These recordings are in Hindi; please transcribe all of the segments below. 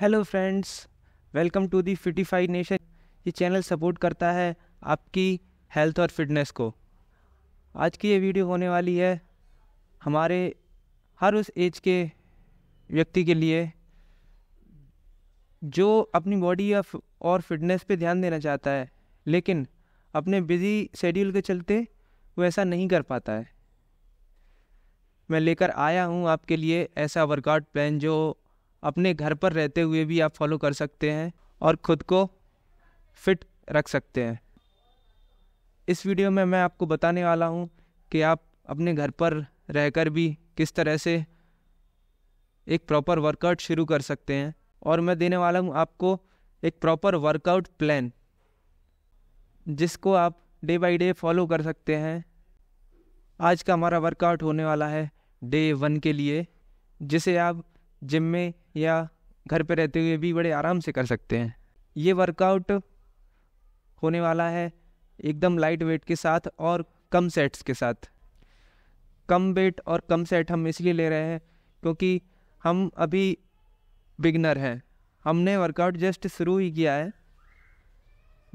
hello friends welcome to the Fitified Nation ये चैनल सपोर्ट करता है आपकी हेल्थ और फिटनेस को आज की ये वीडियो होने वाली है हमारे हर उस एज के व्यक्ति के लिए जो अपनी बॉडी या और फिटनेस पे ध्यान देना चाहता है लेकिन अपने बिज़ी शेड्यूल के चलते वो ऐसा नहीं कर पाता है मैं लेकर आया हूँ आपके लिए ऐसा वर्कआउट प्लान जो अपने घर पर रहते हुए भी आप फॉलो कर सकते हैं और ख़ुद को फिट रख सकते हैं इस वीडियो में मैं आपको बताने वाला हूँ कि आप अपने घर पर रहकर भी किस तरह से एक प्रॉपर वर्कआउट शुरू कर सकते हैं और मैं देने वाला हूँ आपको एक प्रॉपर वर्कआउट प्लान जिसको आप डे बाई डे फॉलो कर सकते हैं आज का हमारा वर्कआउट होने वाला है डे वन के लिए जिसे आप जिम में या घर पर रहते हुए भी बड़े आराम से कर सकते हैं ये वर्कआउट होने वाला है एकदम लाइट वेट के साथ और कम सेट्स के साथ कम वेट और कम सेट हम इसलिए ले रहे हैं क्योंकि हम अभी बिगनर हैं हमने वर्कआउट जस्ट शुरू ही किया है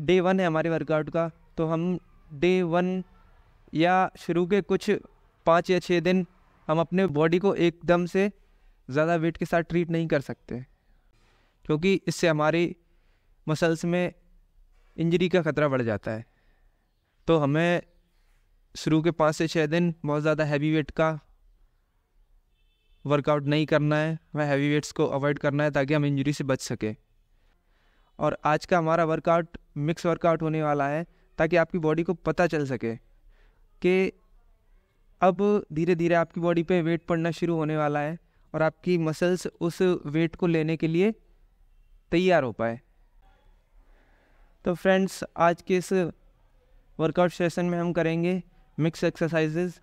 डे वन है हमारे वर्कआउट का तो हम डे वन या शुरू के कुछ पाँच या छः दिन हम अपने बॉडी को एकदम से ज़्यादा वेट के साथ ट्रीट नहीं कर सकते क्योंकि इससे हमारी मसल्स में इंजरी का ख़तरा बढ़ जाता है तो हमें शुरू के पाँच से छः दिन बहुत ज़्यादा हैवी वेट का वर्कआउट नहीं करना है हमें हैवी वेट्स को अवॉइड करना है ताकि हम इंजरी से बच सकें और आज का हमारा वर्कआउट मिक्स वर्कआउट होने वाला है ताकि आपकी बॉडी को पता चल सके कि अब धीरे धीरे आपकी बॉडी पे वेट पड़ना शुरू होने वाला है और आपकी मसल्स उस वेट को लेने के लिए तैयार हो पाए तो फ्रेंड्स आज के इस वर्कआउट सेशन में हम करेंगे मिक्स एक्सरसाइजेज़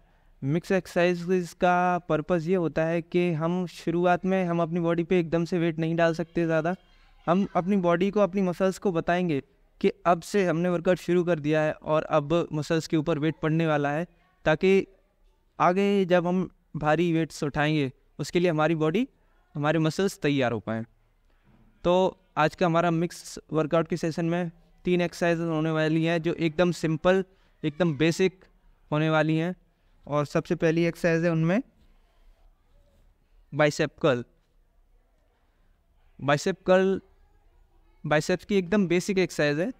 मिक्स एक्सरसाइज का पर्पज़ ये होता है कि हम शुरुआत में हम अपनी बॉडी पे एकदम से वेट नहीं डाल सकते ज़्यादा हम अपनी बॉडी को अपनी मसल्स को बताएंगे कि अब से हमने वर्कआउट शुरू कर दिया है और अब मसल्स के ऊपर वेट पड़ने वाला है ताकि आगे जब हम भारी वेट्स उठाएंगे उसके लिए हमारी बॉडी हमारे मसल्स तैयार हो पाएँ तो आज का हमारा मिक्स वर्कआउट के सेशन में तीन एक्सरसाइज होने वाली हैं जो एकदम सिंपल एकदम बेसिक होने वाली हैं और सबसे पहली एक्सरसाइज है उनमें bicep curl bicep curl biceps की एकदम बेसिक एक्सरसाइज है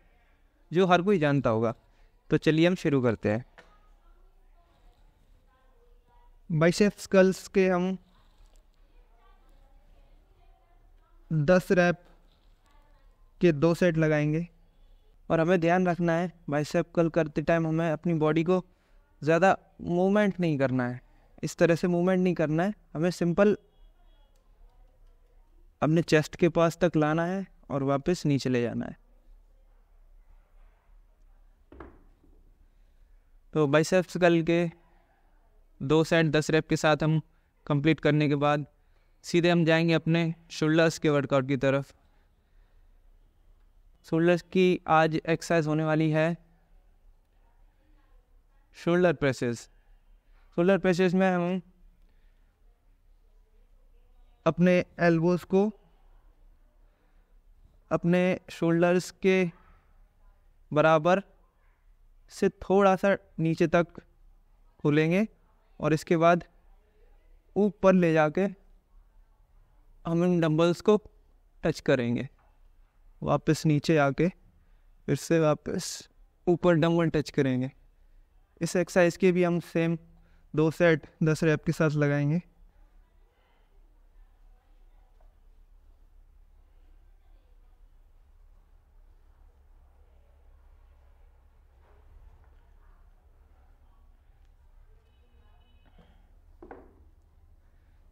जो हर कोई जानता होगा तो चलिए हम शुरू करते हैं बाइसेप्स कर्ल्स के हम दस रैप के दो सेट लगाएंगे और हमें ध्यान रखना है बाइसेप कल करते टाइम हमें अपनी बॉडी को ज़्यादा मूवमेंट नहीं करना है इस तरह से मूवमेंट नहीं करना है हमें सिंपल अपने चेस्ट के पास तक लाना है और वापस नीचे ले जाना है तो बाइसेप्स कल के दो सेट दस रेप के साथ हम कंप्लीट करने के बाद सीधे हम जाएंगे अपने शोल्डर्स के वर्कआउट की तरफ शोल्डर्स की आज एक्सरसाइज होने वाली है शोल्डर प्रेसेस शोल्डर प्रेसेस में हम अपने एल्बोज को अपने शोल्डर्स के बराबर से थोड़ा सा नीचे तक खोलेंगे और इसके बाद ऊपर ले जाके हम इन डम्बल्स को टच करेंगे वापस नीचे आके फिर से वापस ऊपर डम्बल टच करेंगे इस एक्सरसाइज के भी हम सेम दो सेट दस रैप के साथ लगाएंगे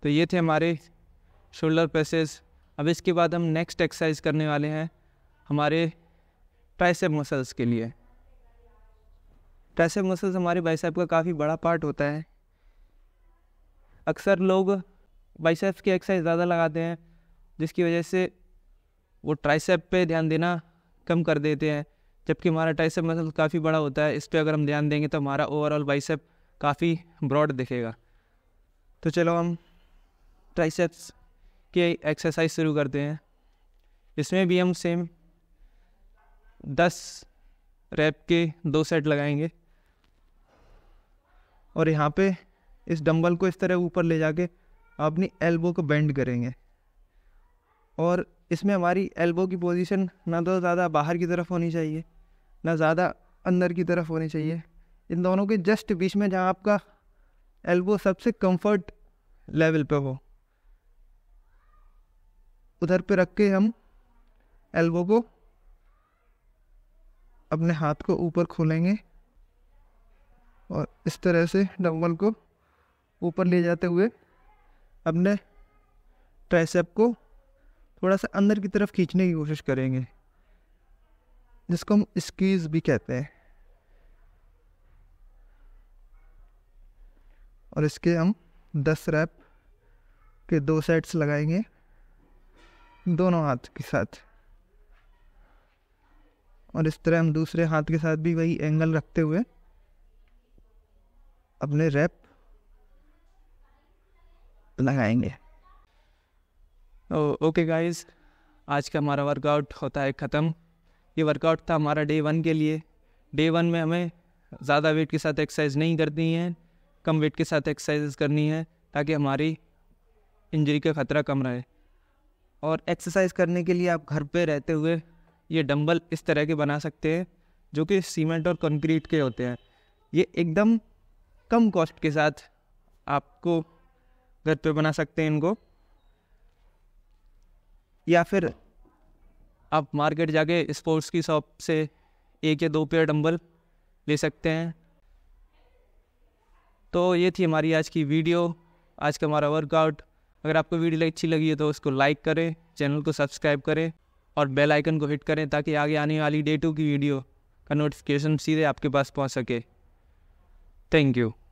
तो ये थे हमारे शोल्डर प्रेसेस अब इसके बाद हम नेक्स्ट एक्सरसाइज करने वाले हैं हमारे ट्राइसेप मसल्स के लिए ट्राइसेप मसल्स हमारे बाइसेप का काफ़ी बड़ा पार्ट होता है अक्सर लोग बाइसेप्स की एक्सरसाइज ज़्यादा लगाते हैं जिसकी वजह से वो ट्राइसेप पे ध्यान देना कम कर देते हैं जबकि हमारा ट्राइसेप मसल काफ़ी बड़ा होता है इस पर अगर हम ध्यान देंगे तो हमारा ओवरऑल बाइसेप काफ़ी ब्रॉड दिखेगा तो चलो हम ट्राइसेप्स के एक्सरसाइज शुरू करते हैं इसमें भी हम सेम दस रैप के दो सेट लगाएंगे और यहाँ पे इस डंबल को इस तरह ऊपर ले जाके अपनी एल्बो को बेंड करेंगे और इसमें हमारी एल्बो की पोजीशन ना तो ज़्यादा बाहर की तरफ होनी चाहिए ना ज़्यादा अंदर की तरफ होनी चाहिए इन दोनों के जस्ट बीच में जहाँ आपका एल्बो सबसे कंफर्ट लेवल पे हो उधर पे रख के हम एल्बो को अपने हाथ को ऊपर खोलेंगे और इस तरह से डम्बल को ऊपर ले जाते हुए अपने ट्राइसेप को थोड़ा सा अंदर की तरफ खींचने की कोशिश करेंगे जिसको हम स्क्वीज भी कहते हैं और इसके हम दस रैप के दो सेट्स लगाएंगे दोनों हाथ के साथ और इस तरह हम दूसरे हाथ के साथ भी वही एंगल रखते हुए अपने रैप लगाएंगे ओके गाइस आज का हमारा वर्कआउट होता है ख़त्म ये वर्कआउट था हमारा डे वन के लिए डे वन में हमें ज़्यादा वेट के साथ एक्सरसाइज नहीं करनी है कम वेट के साथ एक्सरसाइज करनी है ताकि हमारी इंजरी का ख़तरा कम रहे और एक्सरसाइज करने के लिए आप घर पे रहते हुए ये डंबल इस तरह के बना सकते हैं जो कि सीमेंट और कंक्रीट के होते हैं ये एकदम कम कॉस्ट के साथ आपको घर पे बना सकते हैं इनको या फिर आप मार्केट जाके स्पोर्ट्स की शॉप से एक या दो पेयर डंबल ले सकते हैं तो ये थी हमारी आज की वीडियो आज का हमारा वर्कआउट अगर आपको वीडियो अच्छी लगी है तो उसको लाइक करें चैनल को सब्सक्राइब करें और बेल आइकन को हिट करें ताकि आगे आने वाली डे टू की वीडियो का नोटिफिकेशन सीधे आपके पास पहुंच सके थैंक यू